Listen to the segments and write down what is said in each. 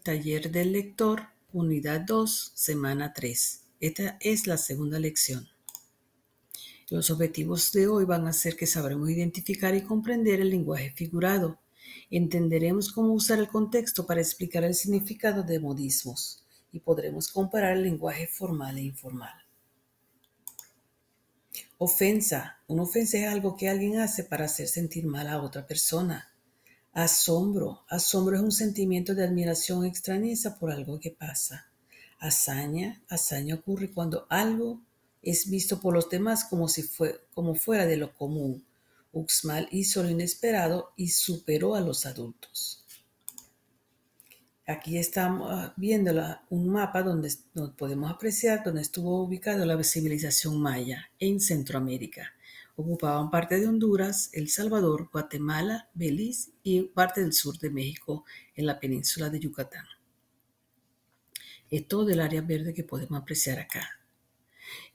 taller del lector, unidad 2, semana 3. Esta es la segunda lección. Los objetivos de hoy van a ser que sabremos identificar y comprender el lenguaje figurado. Entenderemos cómo usar el contexto para explicar el significado de modismos y podremos comparar el lenguaje formal e informal. Ofensa. Una ofensa es algo que alguien hace para hacer sentir mal a otra persona. Asombro. Asombro es un sentimiento de admiración extrañeza por algo que pasa. Hazaña. Hazaña ocurre cuando algo es visto por los demás como si fuera de lo común. Uxmal hizo lo inesperado y superó a los adultos. Aquí estamos ah, viendo un mapa donde podemos apreciar donde estuvo ubicada la civilización maya en Centroamérica ocupaban parte de Honduras, El Salvador, Guatemala, Belice y parte del sur de México en la península de Yucatán. Es todo el área verde que podemos apreciar acá.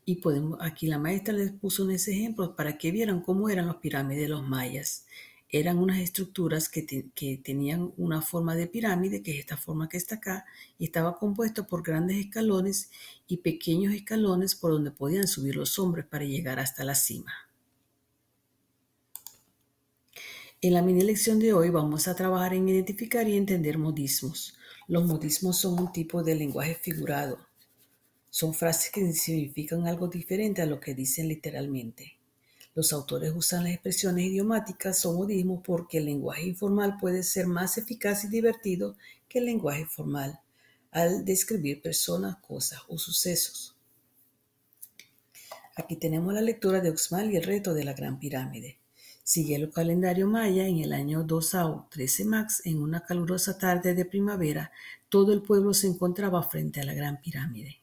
Y podemos, aquí la maestra les puso ese ejemplos para que vieran cómo eran las pirámides de los mayas. Eran unas estructuras que, que tenían una forma de pirámide, que es esta forma que está acá, y estaba compuesto por grandes escalones y pequeños escalones por donde podían subir los hombres para llegar hasta la cima. En la mini lección de hoy vamos a trabajar en identificar y entender modismos. Los modismos son un tipo de lenguaje figurado. Son frases que significan algo diferente a lo que dicen literalmente. Los autores usan las expresiones idiomáticas o modismos porque el lenguaje informal puede ser más eficaz y divertido que el lenguaje formal al describir personas, cosas o sucesos. Aquí tenemos la lectura de Oxmal y el reto de la Gran Pirámide. Sigue el calendario maya en el año 2 a 13 max, en una calurosa tarde de primavera, todo el pueblo se encontraba frente a la gran pirámide.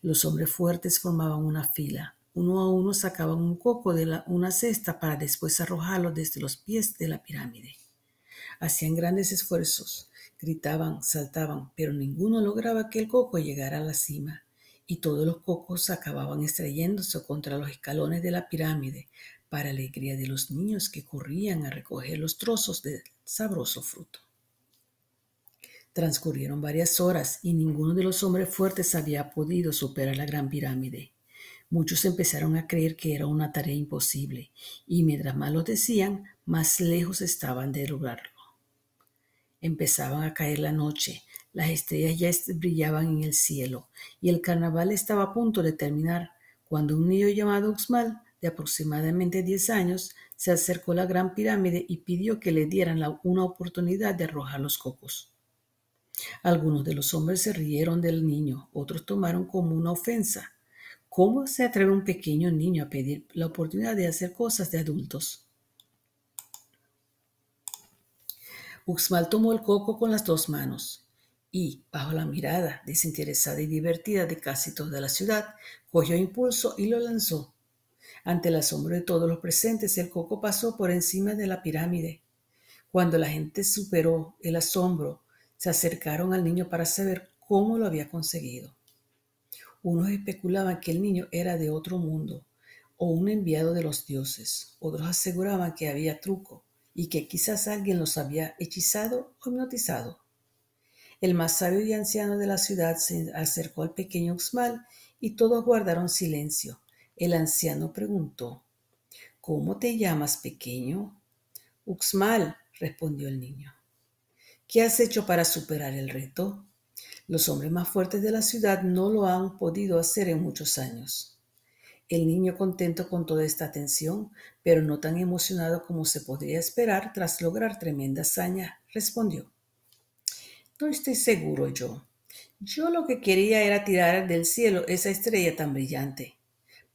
Los hombres fuertes formaban una fila. Uno a uno sacaban un coco de una cesta para después arrojarlo desde los pies de la pirámide. Hacían grandes esfuerzos, gritaban, saltaban, pero ninguno lograba que el coco llegara a la cima, y todos los cocos acababan estrellándose contra los escalones de la pirámide, para alegría de los niños que corrían a recoger los trozos del sabroso fruto. Transcurrieron varias horas y ninguno de los hombres fuertes había podido superar la gran pirámide. Muchos empezaron a creer que era una tarea imposible, y mientras más lo decían, más lejos estaban de lograrlo. Empezaban a caer la noche, las estrellas ya brillaban en el cielo, y el carnaval estaba a punto de terminar, cuando un niño llamado Uxmal de aproximadamente 10 años, se acercó a la gran pirámide y pidió que le dieran una oportunidad de arrojar los cocos. Algunos de los hombres se rieron del niño, otros tomaron como una ofensa. ¿Cómo se atreve un pequeño niño a pedir la oportunidad de hacer cosas de adultos? Uxmal tomó el coco con las dos manos y, bajo la mirada desinteresada y divertida de casi toda la ciudad, cogió impulso y lo lanzó ante el asombro de todos los presentes, el coco pasó por encima de la pirámide. Cuando la gente superó el asombro, se acercaron al niño para saber cómo lo había conseguido. Unos especulaban que el niño era de otro mundo o un enviado de los dioses. Otros aseguraban que había truco y que quizás alguien los había hechizado o hipnotizado. El más sabio y anciano de la ciudad se acercó al pequeño Uxmal y todos guardaron silencio. El anciano preguntó, ¿Cómo te llamas, pequeño? Uxmal, respondió el niño. ¿Qué has hecho para superar el reto? Los hombres más fuertes de la ciudad no lo han podido hacer en muchos años. El niño contento con toda esta atención, pero no tan emocionado como se podría esperar tras lograr tremenda hazaña, respondió. No estoy seguro yo. Yo lo que quería era tirar del cielo esa estrella tan brillante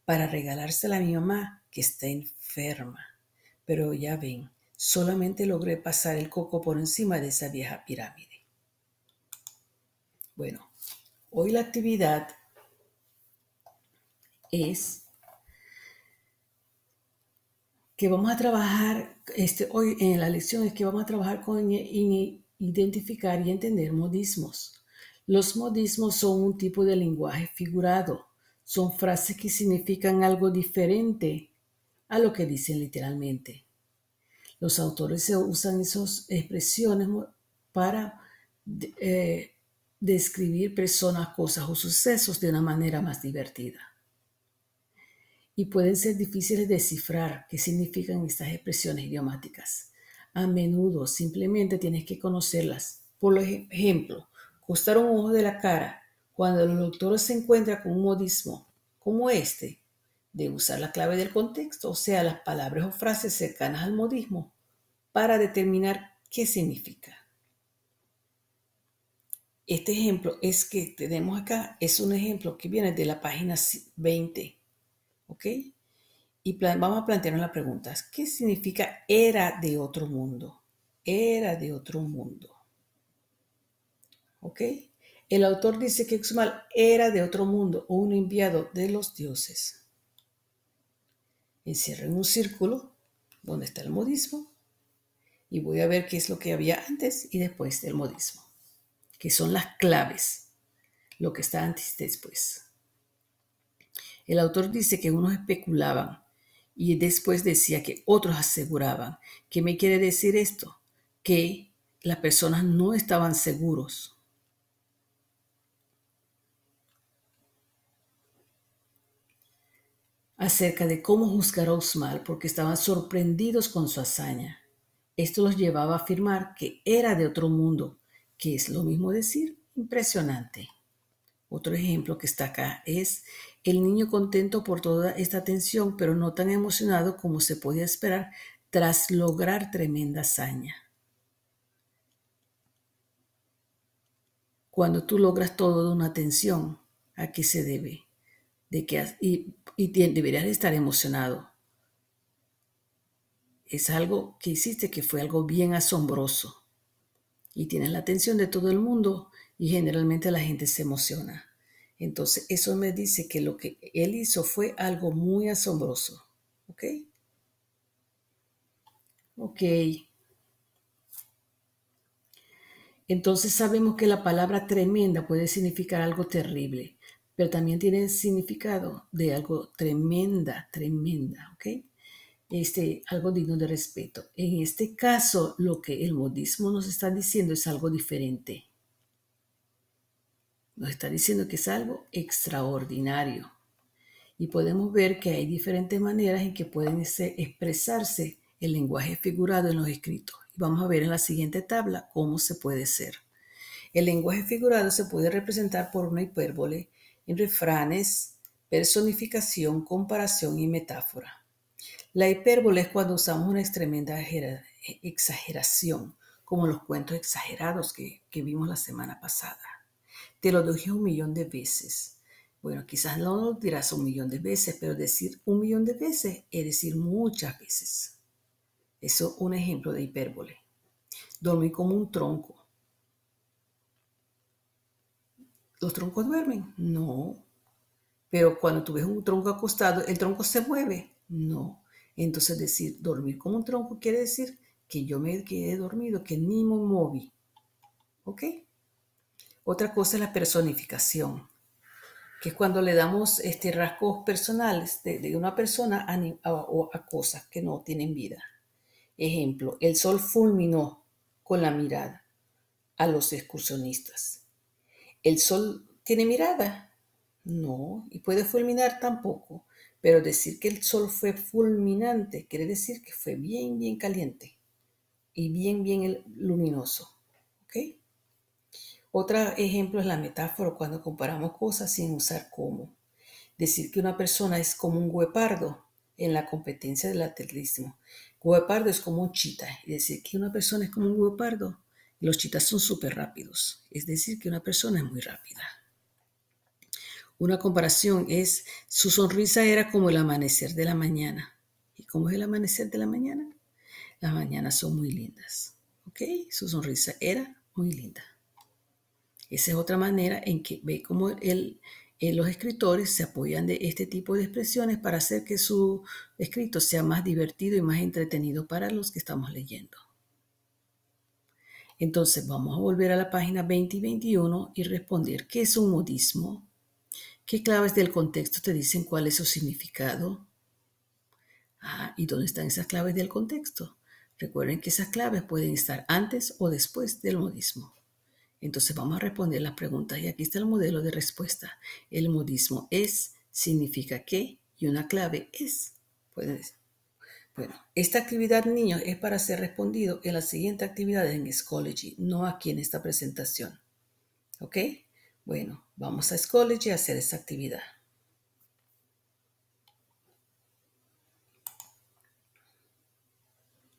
para regalársela a mi mamá, que está enferma. Pero ya ven, solamente logré pasar el coco por encima de esa vieja pirámide. Bueno, hoy la actividad es que vamos a trabajar, este, hoy en la lección es que vamos a trabajar con identificar y entender modismos. Los modismos son un tipo de lenguaje figurado son frases que significan algo diferente a lo que dicen literalmente. Los autores usan esas expresiones para eh, describir personas, cosas o sucesos de una manera más divertida. Y pueden ser difíciles de descifrar qué significan estas expresiones idiomáticas. A menudo simplemente tienes que conocerlas. Por ejemplo, costar un ojo de la cara cuando el doctores se encuentra con un modismo como este, de usar la clave del contexto, o sea, las palabras o frases cercanas al modismo, para determinar qué significa. Este ejemplo es que tenemos acá, es un ejemplo que viene de la página 20, ¿ok? Y vamos a plantearnos las preguntas. ¿qué significa era de otro mundo? Era de otro mundo, ¿ok? El autor dice que Uxmal era de otro mundo o un enviado de los dioses. Encierro en un círculo donde está el modismo y voy a ver qué es lo que había antes y después del modismo, que son las claves, lo que está antes y después. El autor dice que unos especulaban y después decía que otros aseguraban. ¿Qué me quiere decir esto? Que las personas no estaban seguros acerca de cómo juzgar a Usmar porque estaban sorprendidos con su hazaña. Esto los llevaba a afirmar que era de otro mundo, que es lo mismo decir impresionante. Otro ejemplo que está acá es el niño contento por toda esta atención, pero no tan emocionado como se podía esperar tras lograr tremenda hazaña. Cuando tú logras todo de una atención, ¿a qué se debe? De que, y y deberías estar emocionado. Es algo que hiciste que fue algo bien asombroso y tienes la atención de todo el mundo y generalmente la gente se emociona. Entonces, eso me dice que lo que él hizo fue algo muy asombroso. ¿Ok? Ok. Entonces sabemos que la palabra tremenda puede significar algo terrible pero también tiene significado de algo tremenda, tremenda, ¿ok? Este, algo digno de respeto. En este caso, lo que el modismo nos está diciendo es algo diferente. Nos está diciendo que es algo extraordinario. Y podemos ver que hay diferentes maneras en que pueden expresarse el lenguaje figurado en los escritos. Y vamos a ver en la siguiente tabla cómo se puede ser. El lenguaje figurado se puede representar por una hipérbole, en refranes, personificación, comparación y metáfora. La hipérbole es cuando usamos una tremenda exageración, como los cuentos exagerados que, que vimos la semana pasada. Te lo dije un millón de veces. Bueno, quizás no lo dirás un millón de veces, pero decir un millón de veces es decir muchas veces. Eso es un ejemplo de hipérbole. Dormí como un tronco. los troncos duermen? No. Pero cuando tú ves un tronco acostado, ¿el tronco se mueve? No. Entonces decir dormir como un tronco quiere decir que yo me quedé dormido, que ni me moví. ¿Ok? Otra cosa es la personificación, que es cuando le damos este, rasgos personales de, una persona a, a cosas que no tienen vida. Ejemplo, el sol fulminó con la mirada a los excursionistas. ¿El sol tiene mirada? No, y puede fulminar tampoco. Pero decir que el sol fue fulminante quiere decir que fue bien, bien caliente y bien, bien luminoso. ¿Ok? Otro ejemplo es la metáfora cuando comparamos cosas sin usar cómo. Decir que una persona es como un guepardo en la competencia del atletismo. Guepardo es como un chita. Y decir que una persona es como un guepardo los chitas son súper rápidos, es decir, que una persona es muy rápida. Una comparación es, su sonrisa era como el amanecer de la mañana. ¿Y cómo es el amanecer de la mañana? Las mañanas son muy lindas, ¿ok? Su sonrisa era muy linda. Esa es otra manera en que ve cómo eh, los escritores se apoyan de este tipo de expresiones para hacer que su escrito sea más divertido y más entretenido para los que estamos leyendo. Entonces vamos a volver a la página 20 y 21 y responder qué es un modismo, qué claves del contexto te dicen cuál es su significado ah, y dónde están esas claves del contexto. Recuerden que esas claves pueden estar antes o después del modismo. Entonces vamos a responder las preguntas y aquí está el modelo de respuesta. El modismo es significa qué y una clave es. Pueden bueno, esta actividad, niños, es para ser respondido en la siguiente actividad en Schoology, no aquí en esta presentación. ¿Ok? Bueno, vamos a Schoology a hacer esta actividad.